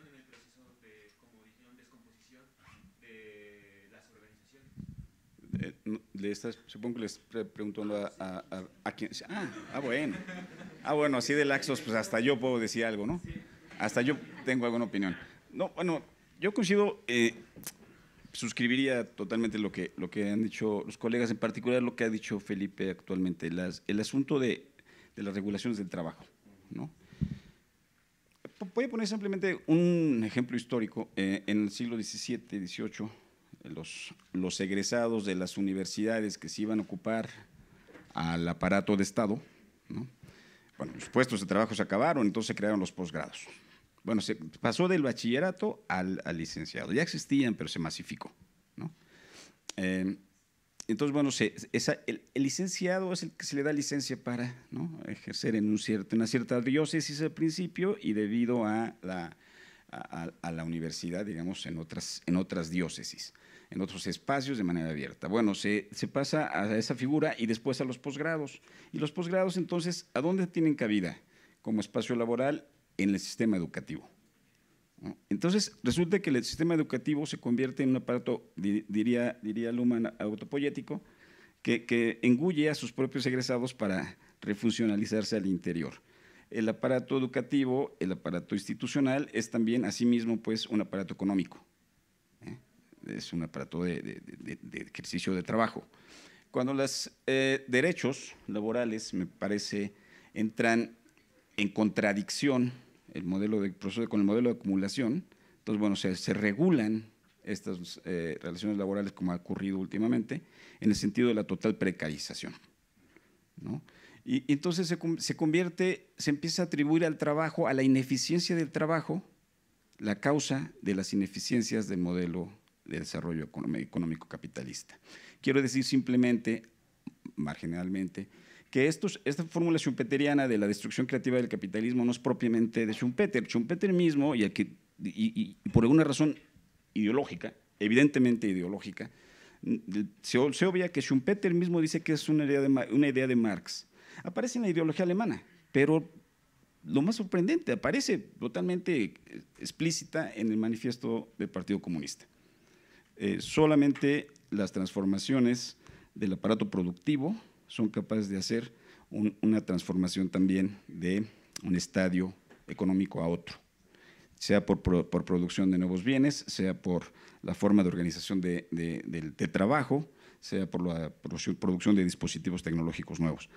en el proceso de, como descomposición de las organizaciones. Eh, supongo que les pregunto a, a, quién. Ah, ah, bueno. Ah, bueno, así de laxos, pues hasta yo puedo decir algo, ¿no? Hasta yo tengo alguna opinión. No, bueno, yo coincido, eh, suscribiría totalmente lo que, lo que han dicho los colegas, en particular lo que ha dicho Felipe actualmente, las, el asunto de, de las regulaciones del trabajo, ¿no? voy a poner simplemente un ejemplo histórico. Eh, en el siglo XVII, XVIII, los, los egresados de las universidades que se iban a ocupar al aparato de Estado, bueno, los puestos de trabajo se acabaron, entonces se crearon los posgrados. Bueno, se pasó del bachillerato al, licenciado. Ya existían, pero se masificó. ¿no? Eh, entonces, bueno, el, licenciado es el que se le da licencia para ejercer en, un cierto, una cierta diócesis al principio y debido a la, universidad, digamos, en otras, en otras diócesis, en otros espacios de manera abierta. Bueno, se pasa a esa figura y después a los posgrados. Y los posgrados, entonces, ¿a dónde tienen cabida como espacio laboral en el sistema educativo? Entonces, resulta que el sistema educativo se convierte en un aparato, diría, diría Luhmann, autopoyético, que, engulle a sus propios egresados para refuncionalizarse al interior. El aparato educativo, el aparato institucional, es también, asimismo, pues, un aparato económico. ¿eh? Es un aparato de, ejercicio de trabajo. Cuando los eh, derechos laborales, me parece, entran en contradicción el modelo de, con el modelo de acumulación. Entonces, bueno, se, regulan estas eh, relaciones laborales como ha ocurrido últimamente, en el sentido de la total precarización. Y, entonces se, se convierte, se empieza a atribuir al trabajo, a la ineficiencia del trabajo, la causa de las ineficiencias del modelo de desarrollo económico capitalista. Quiero decir simplemente, marginalmente, que esta fórmula schumpeteriana de la destrucción creativa del capitalismo no es propiamente de Schumpeter. Schumpeter mismo, y, aquí, y, por alguna razón ideológica, evidentemente ideológica, se, obvia que Schumpeter mismo dice que es una idea, de, una idea de Marx. Aparece en la ideología alemana, pero lo más sorprendente, aparece totalmente explícita en el manifiesto del Partido Comunista. Eh, solamente las transformaciones del aparato productivo, son capaces de hacer una transformación también de un estadio económico a otro, sea por, producción de nuevos bienes, sea por la forma de organización de, trabajo, sea por la producción de dispositivos tecnológicos nuevos.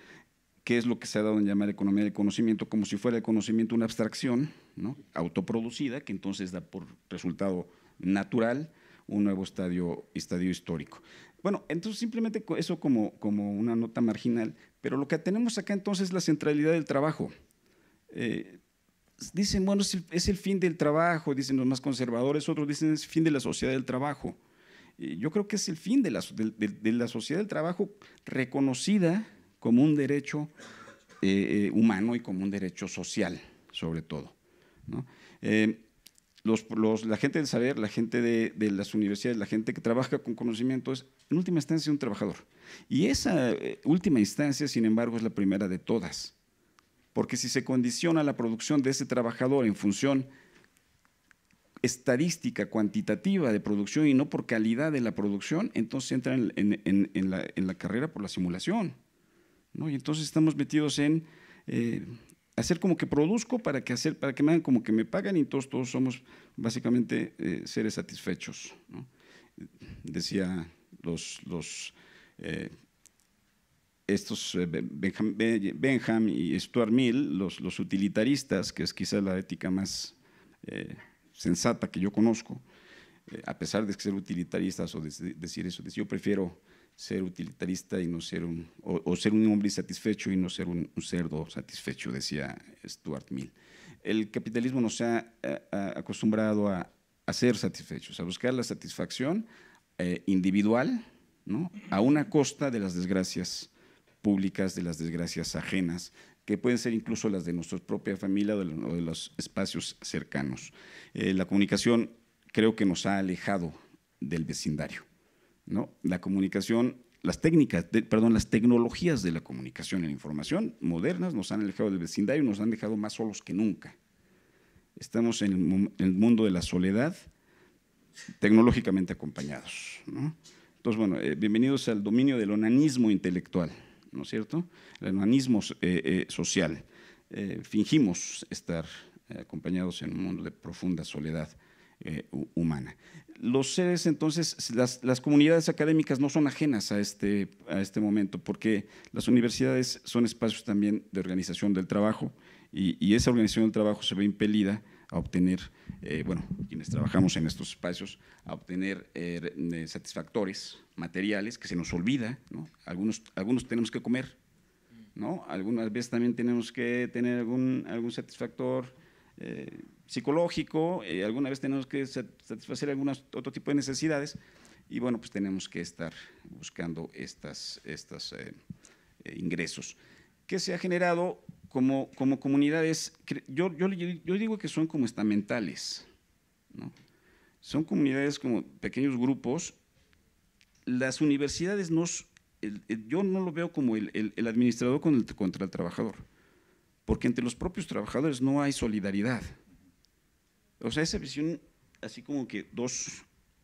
¿Qué es lo que se ha dado en llamar economía del conocimiento? Como si fuera el conocimiento una abstracción ¿no? autoproducida, que entonces da por resultado natural un nuevo estadio, estadio histórico. Bueno, entonces simplemente eso como, como una nota marginal, pero lo que tenemos acá entonces es la centralidad del trabajo. Eh, dicen, bueno, es el, fin del trabajo, dicen los más conservadores, otros dicen es el fin de la sociedad del trabajo. yo creo que es el fin de la, la sociedad del trabajo reconocida como un derecho eh, eh, humano y como un derecho social, sobre todo. ¿no? los, los, la gente del saber, la gente de, las universidades, la gente que trabaja con conocimiento es, en última instancia, un trabajador. Y esa eh, última instancia, sin embargo, es la primera de todas. Porque si se condiciona la producción de ese trabajador en función estadística, cuantitativa de producción y no por calidad de la producción, entonces entra en, la, carrera por la simulación. Y entonces estamos metidos en eh, hacer como que produzco para que, hacer, para que me hagan como que me pagan y todos somos básicamente eh, seres satisfechos. Decía los, los eh, estos eh, Benham, y Stuart Mill, los, utilitaristas, que es quizá la ética más sensata que yo conozco, a pesar de ser utilitaristas o decir eso, yo prefiero ser utilitarista y no ser un, o, ser un hombre satisfecho y no ser un, cerdo satisfecho, decía Stuart Mill. El capitalismo nos ha, eh, acostumbrado a, ser satisfechos, a buscar la satisfacción eh, individual, ¿no? a una costa de las desgracias públicas, de las desgracias ajenas, que pueden ser incluso las de nuestra propia familia o de, los espacios cercanos. Eh, la comunicación creo que nos ha alejado del vecindario. La comunicación, las técnicas, perdón, las tecnologías de la comunicación y la información modernas nos han alejado del vecindario, nos han dejado más solos que nunca. Estamos en el, mundo de la soledad, tecnológicamente acompañados. Entonces, bueno, eh, bienvenidos al dominio del onanismo intelectual, ¿no es cierto? El onanismo eh, eh, social. fingimos estar acompañados en un mundo de profunda soledad humana los seres, entonces, las, comunidades académicas no son ajenas a este, a este momento, porque las universidades son espacios también de organización del trabajo y, esa organización del trabajo se ve impelida a obtener, eh, bueno, quienes trabajamos en estos espacios, a obtener eh, satisfactores materiales que se nos olvida, ¿no? Algunos, algunos tenemos que comer, ¿no? Algunas veces también tenemos que tener algún, algún satisfactor. Eh, psicológico, eh, alguna vez tenemos que satisfacer algún otro tipo de necesidades y bueno, pues tenemos que estar buscando estos estas, eh, eh ingresos. que se ha generado como, como comunidades? Yo, yo, digo que son como estamentales, ¿no? son comunidades como pequeños grupos. Las universidades no, yo no lo veo como el, el administrador contra el trabajador, porque entre los propios trabajadores no hay solidaridad. O sea, esa visión, así como que dos,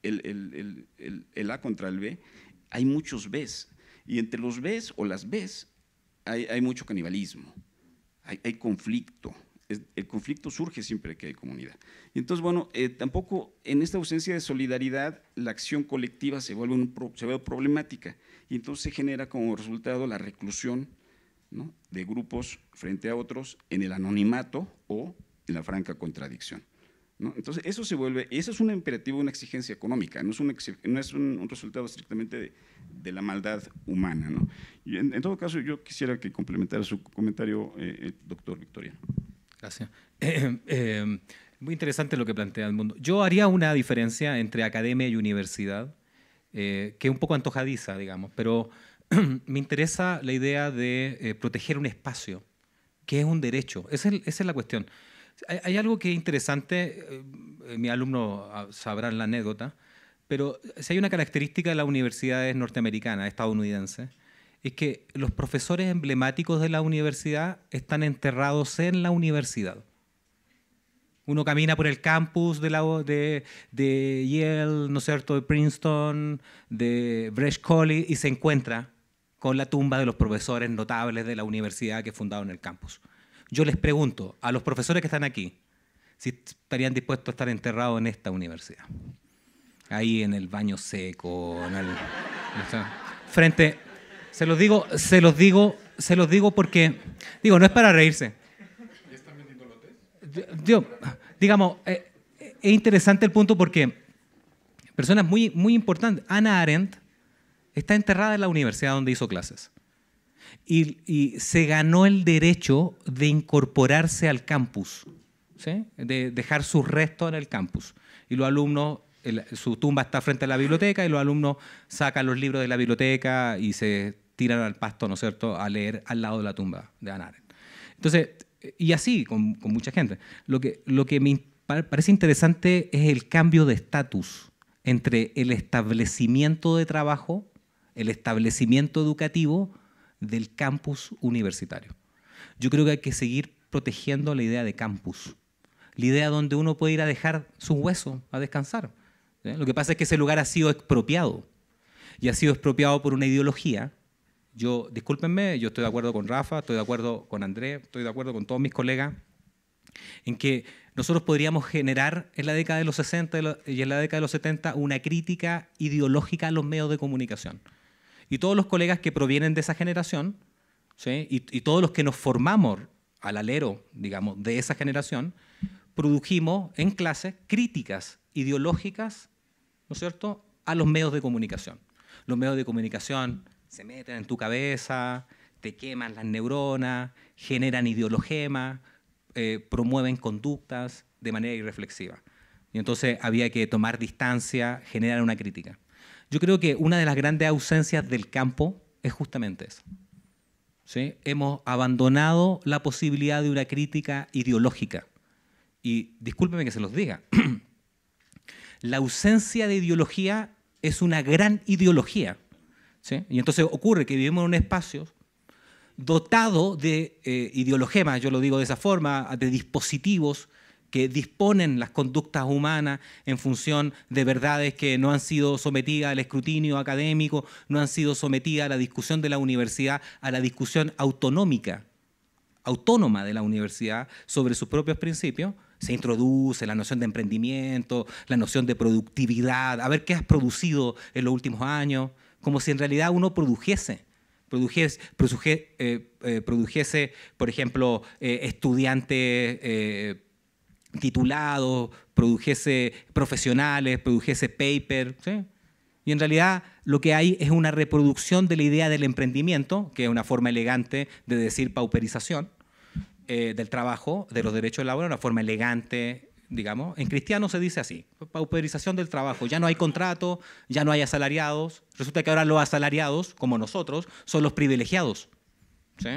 el, el, A contra el B, hay muchos Bs. Y entre los Bs o las Bs hay, hay mucho canibalismo, hay, conflicto el conflicto surge siempre que hay comunidad. Y Entonces, bueno, eh, tampoco en esta ausencia de solidaridad la acción colectiva se vuelve, un problemática y entonces se genera como resultado la reclusión de grupos frente a otros en el anonimato o en la franca contradicción. Entonces, eso se vuelve, eso es un imperativo, una exigencia económica, no es un, no es un, resultado estrictamente de, la maldad humana. Y en, todo caso, yo quisiera que complementara su comentario, eh, eh, doctor Victoria. Gracias. [clears throat] Eh, muy interesante lo que plantea el mundo. Yo haría una diferencia entre academia y universidad, que es un poco antojadiza, digamos, pero [clears throat] me interesa la idea de proteger un espacio, que es un derecho. esa es la cuestión. Hay, algo que es interesante, eh, eh, mi alumno ah, sabrá la anécdota, pero eh, si hay una característica de las universidades norteamericanas, estadounidenses, es que los profesores emblemáticos de la universidad están enterrados en la universidad. Uno camina por el campus de, la, de, de Yale, ¿no de Princeton, de British College, y se encuentra con la tumba de los profesores notables de la universidad que fundaron el campus. Yo les pregunto a los profesores que están aquí si estarían dispuestos a estar enterrados en esta universidad. Ahí en el baño seco, en el, frente. Se los digo, se los digo, se los digo porque digo no es para reírse. ¿Ya están digamos, eh, eh, es interesante el punto porque personas muy muy importantes. Ana Arendt está enterrada en la universidad donde hizo clases y, se ganó el derecho de incorporarse al campus, de dejar sus restos en el campus. Y los alumnos su tumba está frente a la biblioteca y los alumnos sacan los libros de la biblioteca y se tiran al pasto, ¿no es cierto?, a leer al lado de la tumba de Anaren. Entonces, y así con, mucha gente. Lo que, lo que me parece interesante es el cambio de estatus entre el establecimiento de trabajo, el establecimiento educativo del campus universitario. Yo creo que hay que seguir protegiendo la idea de campus, la idea donde uno puede ir a dejar su hueso, a descansar. ¿eh? Lo que pasa es que ese lugar ha sido expropiado y ha sido expropiado por una ideología. Yo, discúlpenme, yo estoy de acuerdo con Rafa, estoy de acuerdo con André, estoy de acuerdo con todos mis colegas, en que nosotros podríamos generar en la década de los 60 y en la década de los 70 una crítica ideológica a los medios de comunicación y todos los colegas que provienen de esa generación, y, todos los que nos formamos al alero, digamos, de esa generación, produjimos en clase críticas ideológicas, ¿no es cierto?, a los medios de comunicación. Los medios de comunicación se meten en tu cabeza, te queman las neuronas, generan ideologemas, eh, promueven conductas de manera irreflexiva. Y entonces había que tomar distancia, generar una crítica. Yo creo que una de las grandes ausencias del campo es justamente eso. Hemos abandonado la posibilidad de una crítica ideológica. Y discúlpeme que se los diga. [clears throat] la ausencia de ideología es una gran ideología. Y entonces ocurre que vivimos en un espacio dotado de eh, ideologemas, yo lo digo de esa forma, de dispositivos que disponen las conductas humanas en función de verdades que no han sido sometidas al escrutinio académico, no han sido sometidas a la discusión de la universidad, a la discusión autonómica, autónoma de la universidad sobre sus propios principios, se introduce la noción de emprendimiento, la noción de productividad, a ver qué has producido en los últimos años, como si en realidad uno produjese. Produjese, eh, eh, produjese, por ejemplo, eh, estudiantes eh, titulado, produjese profesionales, produjese paper. ¿sí? Y en realidad lo que hay es una reproducción de la idea del emprendimiento, que es una forma elegante de decir pauperización eh, del trabajo, de los derechos laborales, una forma elegante, digamos. En cristiano se dice así, pauperización del trabajo. Ya no hay contrato, ya no hay asalariados. Resulta que ahora los asalariados, como nosotros, son los privilegiados. ¿sí?